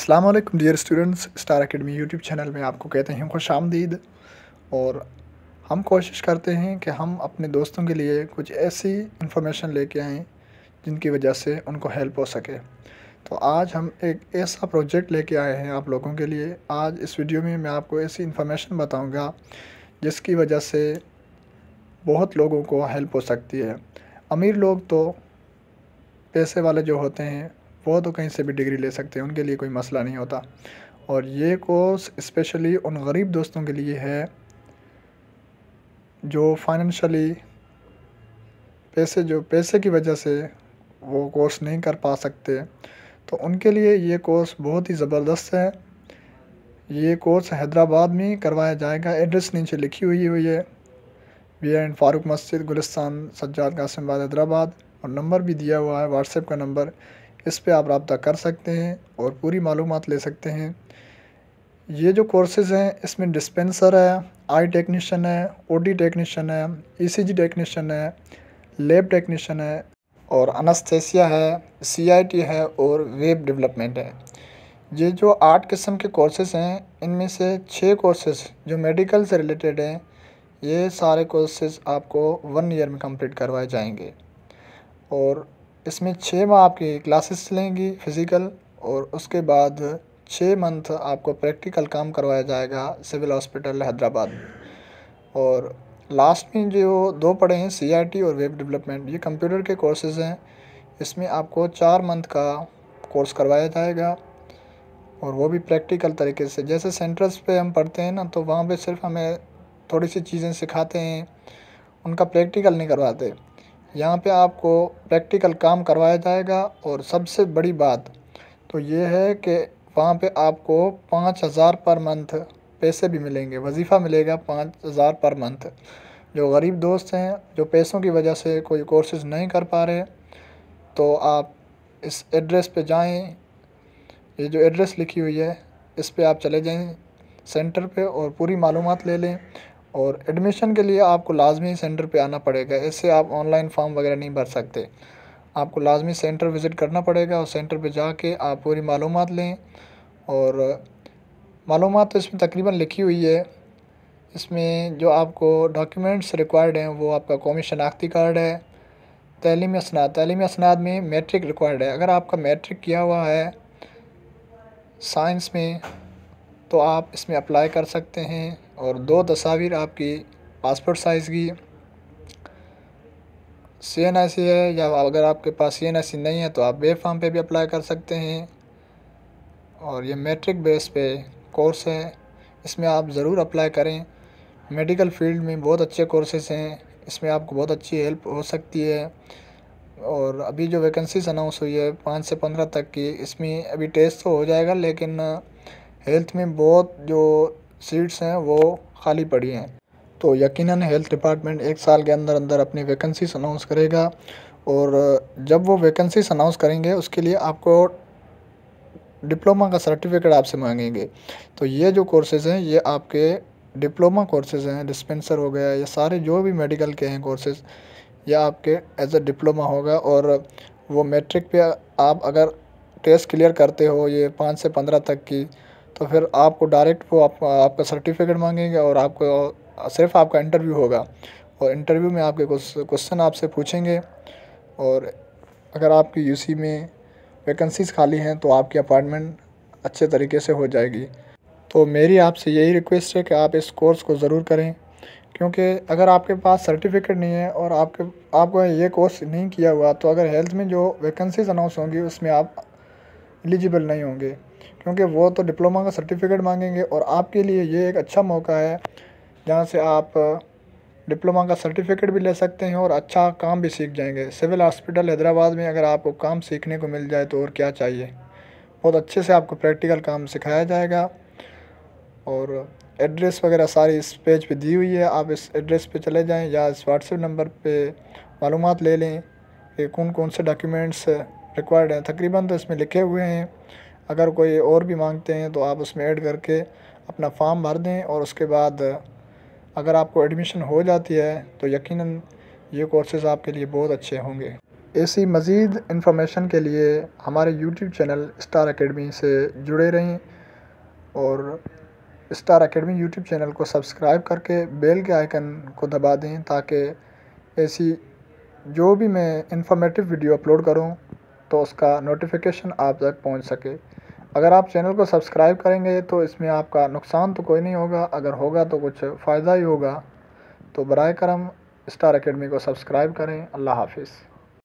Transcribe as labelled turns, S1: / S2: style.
S1: अल्लाम dear students Star Academy YouTube channel में आपको कहते हैं खुश आमदीद और हम कोशिश करते हैं कि हम अपने दोस्तों के लिए कुछ ऐसी इन्फॉर्मेशन लेके आएँ जिनकी वजह से उनको हेल्प हो सके तो आज हम एक ऐसा प्रोजेक्ट लेके आए हैं आप लोगों के लिए आज इस वीडियो में मैं आपको ऐसी इन्फॉर्मेशन बताऊँगा जिसकी वजह से बहुत लोगों को हेल्प हो सकती है अमीर लोग तो पैसे वाले जो होते हैं वो तो कहीं से भी डिग्री ले सकते हैं उनके लिए कोई मसला नहीं होता और ये कोर्स इस्पेशली उन गरीब दोस्तों के लिए है जो फाइनेंशली पैसे जो पैसे की वजह से वो कोर्स नहीं कर पा सकते तो उनके लिए ये कोर्स बहुत ही ज़बरदस्त है ये कोर्स हैदराबाद में करवाया जाएगा एड्रेस नीचे लिखी हुई हुई है वी एंड फारूक मस्जिद गुलस्तान सज्जाद कासिमबाद हैदराबाद और नंबर भी दिया हुआ है व्हाट्सएप का नंबर इस पर आप रबता कर सकते हैं और पूरी मालूम ले सकते हैं ये जो कोर्सेज़ हैं इसमें डिस्पेंसर है आई टेक्नीशियन है ओटी टेक्नीशियन है ईसीजी e टेक्नीशियन है लेब टेक्नीशियन है और अनस्थेसिया है सीआईटी है और वेब डेवलपमेंट है ये जो आठ किस्म के कोर्सेज़ हैं इनमें से छः कोर्सेज़ जो मेडिकल से रिलेटेड हैं ये सारे कोर्सेज़ आपको वन ईयर में कम्प्लीट करवाए जाएंगे और इसमें छः माह आपकी क्लासेस चलेंगी फ़िज़िकल और उसके बाद छः मंथ आपको प्रैक्टिकल काम करवाया जाएगा सिविल हॉस्पिटल हैदराबाद और लास्ट में जो दो पढ़े हैं सीआरटी और वेब डेवलपमेंट ये कंप्यूटर के कोर्सेज हैं इसमें आपको चार मंथ का कोर्स करवाया जाएगा और वो भी प्रैक्टिकल तरीके से जैसे सेंटर्स पे हम पढ़ते हैं ना तो वहाँ पे सिर्फ हमें थोड़ी सी चीज़ें सिखाते हैं उनका प्रैक्टिकल नहीं करवाते यहाँ पे आपको प्रैक्टिकल काम करवाया जाएगा और सबसे बड़ी बात तो ये है कि वहाँ पे आपको पाँच हज़ार पर मंथ पैसे भी मिलेंगे वजीफ़ा मिलेगा पाँच हज़ार पर मंथ जो गरीब दोस्त हैं जो पैसों की वजह से कोई कोर्सेज नहीं कर पा रहे तो आप इस एड्रेस पे जाएं ये जो एड्रेस लिखी हुई है इस पर आप चले जाएं सेंटर पे और पूरी मालूम ले लें और एडमिशन के लिए आपको लाजमी सेंटर पे आना पड़ेगा इससे आप ऑनलाइन फॉर्म वगैरह नहीं भर सकते आपको लाजमी सेंटर विज़िट करना पड़ेगा और सेंटर पे जाके आप पूरी मालूम लें और मालूम तो इसमें तकरीबन लिखी हुई है इसमें जो आपको डॉक्यूमेंट्स रिक्वायर्ड हैं वो आपका कौमी शनाख्ती कार्ड है तलीमी असनाद तलीमी असनाद में मैट्रिक रिक्वायर्ड है अगर आपका मैट्रिक किया हुआ है साइंस में तो आप इसमें अप्लाई कर सकते हैं और दो तस्वीर आपकी पासपोर्ट साइज़ की सी एन आई सी है या अगर आपके पास सी एन आई सी नहीं है तो आप बे फॉर्म पर भी अप्लाई कर सकते हैं और ये मेट्रिक बेस पे कोर्स है इसमें आप ज़रूर अप्लाई करें मेडिकल फील्ड में बहुत अच्छे कोर्सेज हैं इसमें आपको बहुत अच्छी हेल्प हो सकती है और अभी जो वैकेंसीज अनाउंस हुई है पाँच से पंद्रह तक की इसमें अभी टेस्ट तो हो जाएगा लेकिन हेल्थ में बहुत जो सीट्स हैं वो खाली पड़ी हैं तो यकीनन हेल्थ डिपार्टमेंट एक साल के अंदर अंदर अपनी वैकेंसीज अनाउंस करेगा और जब वो वैकेंसीज अनाउंस करेंगे उसके लिए आपको डिप्लोमा का सर्टिफिकेट आपसे मांगेंगे तो ये जो कोर्सेज़ हैं ये आपके डिप्लोमा कोर्सेज़ हैं डिस्पेंसर हो गया या सारे जो भी मेडिकल के हैं कोर्सेज़ ये आपके एज अ डिप्लोमा होगा और वो मैट्रिक पे आप अगर टेस्ट क्लियर करते हो ये पाँच से पंद्रह तक की तो फिर आपको डायरेक्ट वो आप, आपका सर्टिफिकेट मांगेंगे और आपको सिर्फ आपका इंटरव्यू होगा और इंटरव्यू में आपके क्वेश्चन आपसे पूछेंगे और अगर आपकी यूसी में वैकेंसीज़ खाली हैं तो आपकी अपॉइंटमेंट अच्छे तरीके से हो जाएगी तो मेरी आपसे यही रिक्वेस्ट है कि आप इस कोर्स को ज़रूर करें क्योंकि अगर आपके पास सर्टिफिकेट नहीं है और आपके आपको ये कोर्स नहीं किया हुआ तो अगर हेल्थ में जो वैकेंसीज अनाउंस होंगी उसमें आप एलिजिबल नहीं होंगे क्योंकि वो तो डिप्लोमा का सर्टिफिकेट मांगेंगे और आपके लिए ये एक अच्छा मौका है जहाँ से आप डिप्लोमा का सर्टिफिकेट भी ले सकते हैं और अच्छा काम भी सीख जाएंगे सिविल हॉस्पिटल हैदराबाद में अगर आपको काम सीखने को मिल जाए तो और क्या चाहिए बहुत अच्छे से आपको प्रैक्टिकल काम सिखाया जाएगा और एड्रेस वगैरह सारी इस पेज पे दी हुई है आप इस एड्रेस पे चले जाएं या इस व्हाट्सएप नंबर पे मालूम ले लें कि कौन कौन से डॉक्यूमेंट्स रिक्वायर्ड हैं तकरीबन तो इसमें लिखे हुए हैं अगर कोई और भी मांगते हैं तो आप उसमें ऐड करके अपना फॉर्म भर दें और उसके बाद अगर आपको एडमिशन हो जाती है तो यकीनन ये कोर्सेज़ आपके लिए बहुत अच्छे होंगे ऐसी मज़ीद इन्फॉर्मेशन के लिए हमारे यूट्यूब चैनल स्टार अकेडमी से जुड़े रहें और स्टार अकेडमी यूट्यूब चैनल को सब्सक्राइब करके बेल के आइकन को दबा दें ताकि ऐसी जो भी मैं इंफॉर्मेटिव वीडियो अपलोड करूं तो उसका नोटिफिकेशन आप तक पहुंच सके अगर आप चैनल को सब्सक्राइब करेंगे तो इसमें आपका नुकसान तो कोई नहीं होगा अगर होगा तो कुछ फ़ायदा ही होगा तो बर करम स्टार अकेडमी को सब्सक्राइब करें अल्लाह हाफिज़